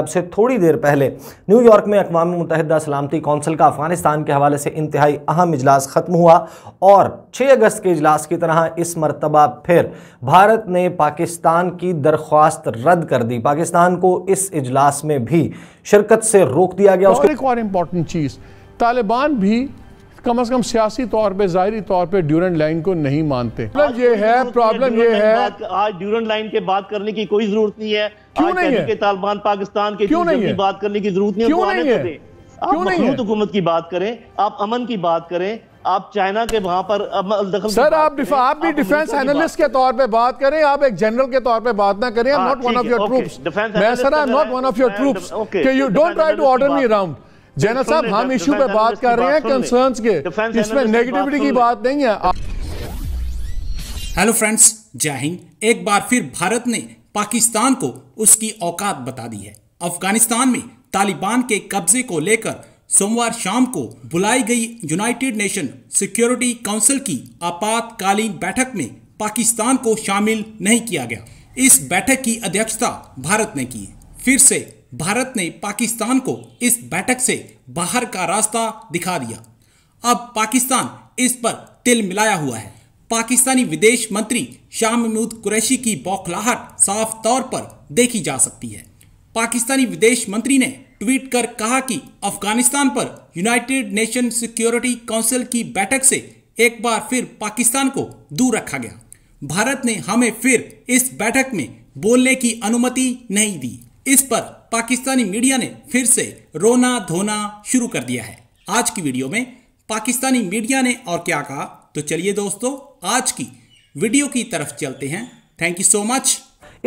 अब से थोड़ी देर पहले न्यूयॉर्क में अकवा मुतहद सलामती कौंसिल का अफगानिस्तान के हवाले से इंतहाई अहम इजलास ख़त्म हुआ और 6 अगस्त के इजलास की तरह इस मरतबा फिर भारत ने पाकिस्तान की दरख्वास्त रद्द कर दी पाकिस्तान को इस इजलास में भी शिरकत से रोक दिया गया तो और एक और इम्पॉर्टेंट चीज़ तालिबान भी कम अज कम सियासी तौर पे जाहरी तौर पे ड्यूरेंट लाइन को नहीं मानते प्रॉब्लम मतलब ये है प्रॉब्लम ये है आज ड्यूरेंट लाइन के बात करने की कोई जरूरत नहीं है क्यों नहीं है तालिबान पाकिस्तान के क्यों नहीं है बात करने की जरूरत नहीं है क्यों नहीं है हुकूमत की बात करें आप अमन की बात करें आप चाइना के वहां पर दखल सर आप डिफ, आप भी डिफेंस एनालिस्ट के तौर पे बात करें आप एक जनरल के तौर पे बात ना करें not one of your troops मैं sir I not one of your troops you don't try to order me around general साहब हम इशू पे बात कर रहे हैं कंसर्न्स के इसमें नेगेटिविटी की बात नहीं है हेलो फ्रेंड्स जय हिंद एक बार फिर भारत ने पाकिस्तान को उसकी औकात बता दी है अफगानिस्तान में तालिबान के कब्जे को लेकर सोमवार शाम को बुलाई गई यूनाइटेड नेशन सिक्योरिटी काउंसिल की आपातकालीन बैठक में पाकिस्तान को शामिल नहीं किया गया इस बैठक की अध्यक्षता भारत ने की फिर से भारत ने पाकिस्तान को इस बैठक से बाहर का रास्ता दिखा दिया अब पाकिस्तान इस पर तिल मिलाया हुआ है पाकिस्तानी विदेश मंत्री शाह महमूद कुरैशी की बौखलाहट साफ तौर पर देखी जा सकती है पाकिस्तानी विदेश मंत्री ने ट्वीट कर कहा कि अफगानिस्तान पर यूनाइटेड नेशन सिक्योरिटी काउंसिल की बैठक से एक बार फिर पाकिस्तान को दूर रखा गया भारत ने हमें फिर इस बैठक में बोलने की अनुमति नहीं दी इस पर पाकिस्तानी मीडिया ने फिर से रोना धोना शुरू कर दिया है आज की वीडियो में पाकिस्तानी मीडिया ने और क्या कहा तो चलिए दोस्तों आज की वीडियो की तरफ चलते हैं थैंक यू सो मच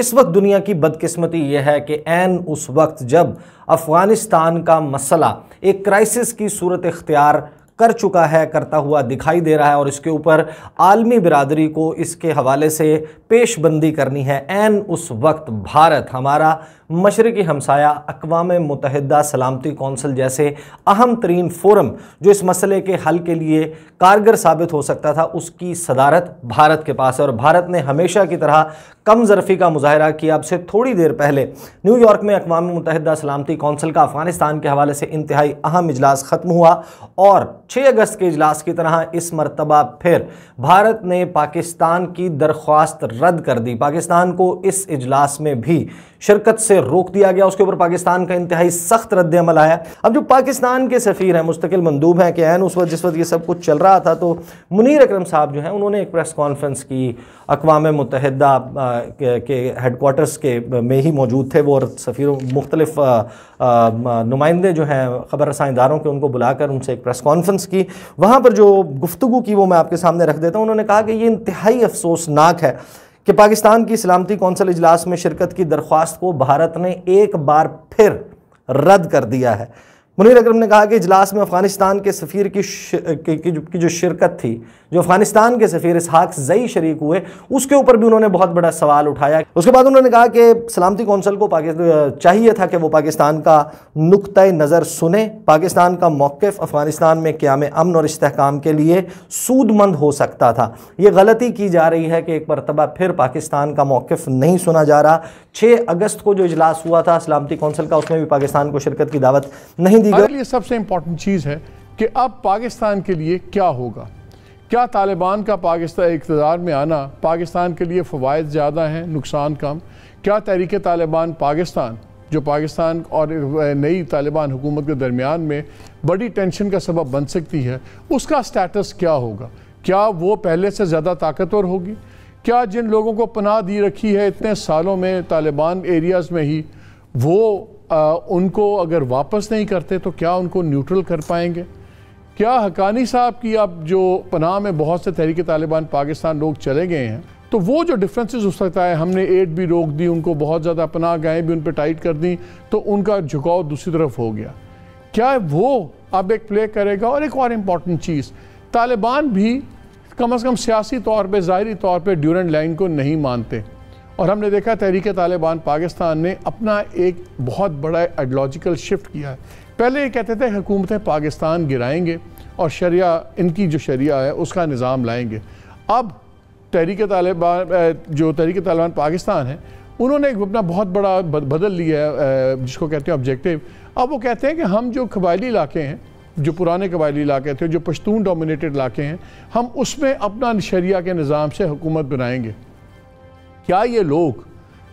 इस वक्त दुनिया की बदकिस्मती यह है कि एन उस वक्त जब अफ़गानिस्तान का मसला एक क्राइसिस की सूरत इख्तियार कर चुका है करता हुआ दिखाई दे रहा है और इसके ऊपर आलमी बिरादरी को इसके हवाले से पेशबंदी करनी है एन उस वक्त भारत हमारा मशरक़ी हमसाया अकवाम मुतहदा सलामती कौंसिल जैसे अहम तरीन फोरम जो इस मसले के हल के लिए कारगर साबित हो सकता था उसकी सदारत भारत के पास है और भारत ने हमेशा की तरह कम जरफ़ी का मुजाहरा किया अब से थोड़ी देर पहले न्यूयॉर्क में अकवा मुतहदा सलामती कौंसिल का अफगानिस्तान के हवाले से इंतहाई अहम इजलास ख़त्म हुआ और छः अगस्त के इजलास की तरह इस मरतबा फिर भारत ने पाकिस्तान की दरख्वास्त रद्द कर दी पाकिस्तान को इस इजलास में भी शिरकत से रोक दिया गया उसके ऊपर पाकिस्तान का इंतहाई सख्त रद्द अमल आया अब जो पाकिस्तान के सफ़ीर हैं मुस्तकिल मंदूब हैं कि एन उस वक्त जिस वक्त ये सब कुछ चल रहा था तो मुनीर अक्रम साहब जो हैं उन्होंने एक प्रेस कॉन्फ्रेंस की अकवा मुतहदा के हेडकोार्टर्स के में ही मौजूद थे वो और सफी मुख्तलिफ नुमाइंदे जो हैं खबर रसाइदारों के उनको बुलाकर उनसे एक प्रेस कॉन्फ्रेंस की वहाँ पर जो गुफ्तु की वो मैं आपके सामने रख देता हूँ उन्होंने कहा कि ये इंतहाई अफसोसनाक है कि पाकिस्तान की सलामती कौंसिल इजलास में शिरकत की दरख्वास्त को भारत ने एक बार फिर रद्द कर दिया है मुनीर अकरम ने कहा कि इजलास में अफगानिस्तान के सफ़ीर की, की, की, की जो शिरकत थी जो अफगानिस्तान के सफ़ीर इसहाक जई शरीक हुए उसके ऊपर भी उन्होंने बहुत बड़ा सवाल उठाया उसके बाद उन्होंने कहा कि सलामती कौंसल को चाहिए था कि वो पाकिस्तान का नुक़ नज़र सुने पाकिस्तान का मौक़ अफगानिस्तान में क्याम अमन और इसकाम के लिए सूदमंद हो सकता था ये गलती की जा रही है कि एक मरतबा फिर पाकिस्तान का मौक़ नहीं सुना जा रहा छः अगस्त को जो इजलास हुआ था सलामती कौंसिल का उसमें भी पाकिस्तान को शिरकत की दावत नहीं दीगर ये सबसे इम्पॉर्टेंट चीज़ है कि अब पाकिस्तान के लिए क्या होगा क्या तालिबान का पाकिस्तान इकतदार में आना पाकिस्तान के लिए फ़वाद ज़्यादा हैं नुकसान कम क्या तहरीक तालिबान पाकिस्तान जो पाकिस्तान और नई तालिबान हुकूमत के दरमियान में बड़ी टेंशन का सबब बन सकती है उसका स्टेटस क्या होगा क्या वो पहले से ज़्यादा ताकतवर होगी क्या जिन लोगों को पनाह दी रखी है इतने सालों में तालिबान एरियाज़ में ही वो आ, उनको अगर वापस नहीं करते तो क्या उनको न्यूट्रल कर पाएंगे क्या हकानी साहब की अब जो पनाह में बहुत से तहरीक तालिबान पाकिस्तान लोग चले गए हैं तो वो जो डिफरेंसेस हो सकता है हमने एड भी रोक दी उनको बहुत ज़्यादा पनाह गायें भी उन पर टाइट कर दी तो उनका झुकाव दूसरी तरफ हो गया क्या वो अब एक प्ले करेगा और एक और इम्पॉर्टेंट चीज़ तालिबान भी कम अज़ कम सियासी तौर पर ज़ाहरी तौर पर ड्यूरेंट लाइन को नहीं मानते और हमने देखा तहरीक तालिबान पाकिस्तान ने अपना एक बहुत बड़ा आइडियोलॉजिकल शिफ्ट किया है पहले ये कहते थे हुकूमतें पाकिस्तान गिराएंगे और शरिया इनकी जो शरिया है उसका निज़ाम लाएंगे अब तहरीक तालिबान जो तहरीक तालिबान पाकिस्तान है उन्होंने एक अपना बहुत बड़ा बदल लिया है जिसको कहते हैं ऑब्जेक्टिव अब वो कहते हैं कि हम जो कबायली इलाके हैं जो पुराने कबायली इलाके थे जो पश्तून डोमिनेटेड इलाके हैं हम उसमें अपना शरिया के निज़ाम से हुकूमत बनाएंगे क्या ये लोग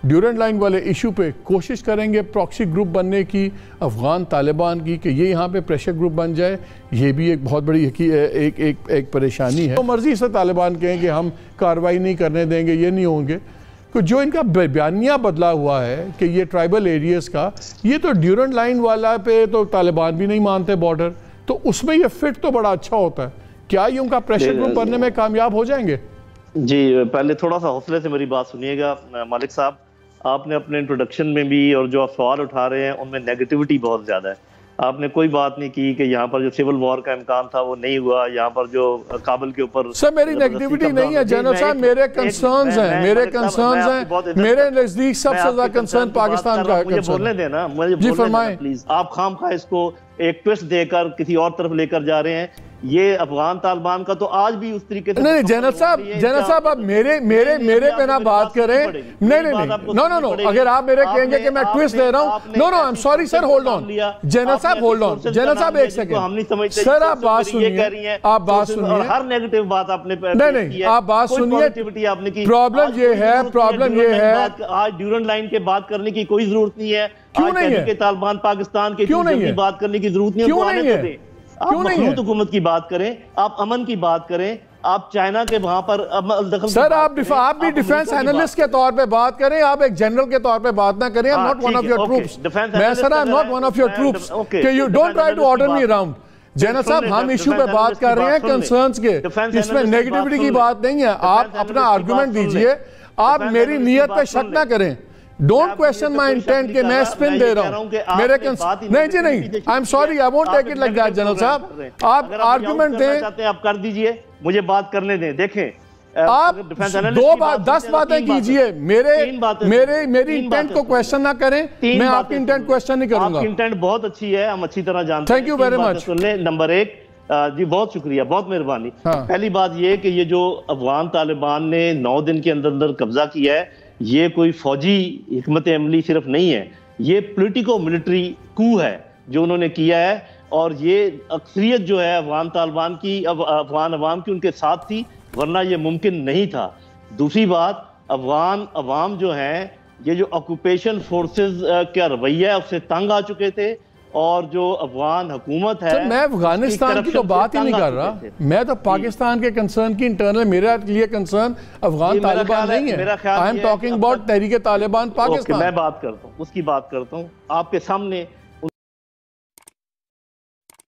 ड्यूरेंट लाइन वाले इशू पे कोशिश करेंगे प्रॉक्सी ग्रुप बनने की अफ़गान तालिबान की कि ये यहाँ पे प्रेशर ग्रुप बन जाए ये भी एक बहुत बड़ी एक एक एक, एक परेशानी है तो मर्ज़ी से तालिबान कहें कि हम कार्रवाई नहीं करने देंगे ये नहीं होंगे तो जो इनका बयानिया बदला हुआ है कि ये ट्राइबल एरियाज़ का ये तो ड्यूरेंट लाइन वाला पे तो तालिबान भी नहीं मानते बॉर्डर तो उसमें यह फिट तो बड़ा अच्छा होता है क्या ये उनका प्रेशर ग्रुप बनने में कामयाब हो जाएंगे जी पहले थोड़ा सा हौसले से मेरी बात सुनिएगा मालिक साहब आपने अपने इंट्रोडक्शन में भी और जो आप सवाल उठा रहे हैं उनमें नेगेटिविटी बहुत ज़्यादा है आपने कोई बात नहीं की कि यहाँ पर जो सिविल वॉर का इम्कान था वो नहीं हुआ यहाँ पर जो काबल के ऊपर सर मेरी नेगेटिविटी नहीं है जनरल साहब मेरे कंसर्न्स हैं मेरे कंसर्न्स हैं मेरे नजदीक सबसे ज्यादा कंसर्न पाकिस्तान का मुझे बोलने देना मुझे जी प्लीज आप खाम खा इसको एक ट्विस्ट देकर किसी और तरफ लेकर जा रहे हैं ये अफगान तालिबान का तो आज भी उस तरीके से नहीं तो जनरल साहब जनरल साहब आप मेरे मेरे मेरे पे ना बात करें नहीं नहीं नहीं नो नो नो अगर आप मेरे कहेंगे कि मैं ट्विस्ट दे रहा हूँ no no I am sorry sir hold on general साहब होल्ड ऑन जनरल साहब एक सेकंड सर आप बात सुनिए आप बात सुनिए हर नेगेटिव बात आपने नहीं नहीं आप बात सुनिए प्रॉब्लम ये है प्रॉब्लम ये है आज ड्यूरेंट लाइन के बात करने की कोई जरूरत नहीं है क्यों नहीं है तालिबान पाकिस्तान के क्यों नहीं है बात करने की जरूरत नहीं क्यों नहीं है आप मखलूत हुकूमत की बात करें आप अमन की बात करें आप चाइना के वहां पर दखल सर आप आप भी डिफेंस एनालिस्ट के तौर पे बात करें आप एक जनरल के तौर पे बात ना करें not one of your troops मैं sir I am not one of your troops कि you don't try to order me around general साहब हम इशू पे बात कर रहे हैं कंसर्न्स के इसमें नेगेटिविटी की बात नहीं है आप अपना आर्ग्यूमेंट दीजिए आप मेरी नीयत पे शक ना करें डोंट क्वेश्चन माई इंटेंट के मैं स्पिन दे रहा हूँ मेरे नहीं जी नहीं I am sorry I won't take it like that general साहब आप आर्ग्यूमेंट दें आप कर दीजिए मुझे बात करने दें देखें आप दो बात दस तो बातें कीजिए मेरे मेरे मेरी इंटेंट को क्वेश्चन ना करें मैं आपकी इंटेंट क्वेश्चन नहीं करूंगा इंटेंट बहुत अच्छी है हम अच्छी तरह जानते हैं थैंक यू वेरी मच सुनने नंबर एक जी बहुत शुक्रिया बहुत मेहरबानी हाँ। पहली बात यह कि ये जो अफगान तालिबान ने नौ दिन के अंदर अंदर कब्जा किया है ये कोई फौजी हमत अमली सिर्फ नहीं है ये पोलिटिको मिलिट्री कू है जो उन्होंने किया है और ये अक्सरियत जो है अफगान तालिबान की अब अफगान अवाम की उनके साथ थी वरना ये मुमकिन नहीं था दूसरी बात अफगान अवाम जो हैं ये जो ऑक्यूपेशन फोर्सेस का रवैया है उससे तंग आ चुके थे और जो अफगान हुकूमत है मैं अफगानिस्तान की तो बात ही नहीं कर रहा मैं तो पाकिस्तान के कंसर्न की इंटरनल मेरा लिए कंसर्न अफगान तालिबान नहीं है I am talking about Tehreek Taliban Pakistan मैं बात करता हूँ उसकी बात करता हूँ आपके सामने